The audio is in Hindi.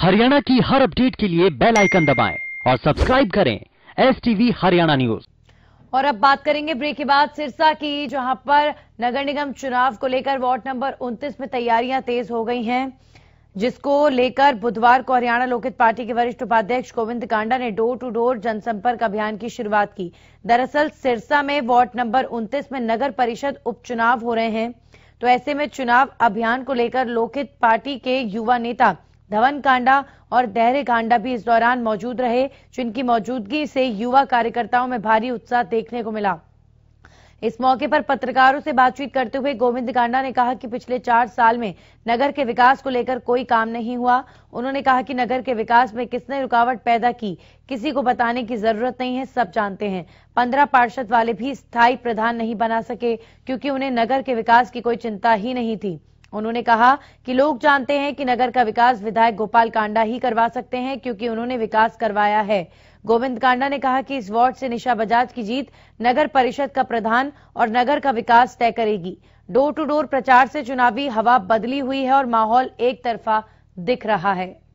हरियाणा की हर अपडेट के लिए बेल आइकन दबाएं और सब्सक्राइब करें एस टीवी हरियाणा न्यूज और अब बात करेंगे ब्रेक के बाद सिरसा की जहां पर नगर निगम चुनाव को लेकर वार्ड नंबर 29 में तैयारियां तेज हो गई हैं जिसको लेकर बुधवार को हरियाणा लोकहित पार्टी के वरिष्ठ उपाध्यक्ष गोविंद कांडा ने डोर टू डोर जनसंपर्क अभियान की शुरुआत की दरअसल सिरसा में वार्ड नंबर 29 में नगर परिषद उपचुनाव हो रहे हैं तो ऐसे में चुनाव अभियान को लेकर लोकित पार्टी के युवा नेता धवन कांडा और देहरे कांडा भी इस दौरान मौजूद रहे जिनकी मौजूदगी से युवा कार्यकर्ताओं में भारी उत्साह देखने को मिला इस मौके पर पत्रकारों से बातचीत करते हुए गोविंद कांडा ने कहा कि पिछले चार साल में नगर के विकास को लेकर कोई काम नहीं हुआ उन्होंने कहा कि नगर के विकास में किसने रुकावट पैदा की किसी को बताने की जरूरत नहीं है सब जानते हैं पंद्रह पार्षद वाले भी स्थायी प्रधान नहीं बना सके क्योंकि उन्हें नगर के विकास की कोई चिंता ही नहीं थी उन्होंने कहा कि लोग जानते हैं कि नगर का विकास विधायक गोपाल कांडा ही करवा सकते हैं क्योंकि उन्होंने विकास करवाया है गोविंद कांडा ने कहा कि इस वार्ड से निशा बजाज की जीत नगर परिषद का प्रधान और नगर का विकास तय करेगी डोर टू डोर प्रचार से चुनावी हवा बदली हुई है और माहौल एक तरफा दिख रहा है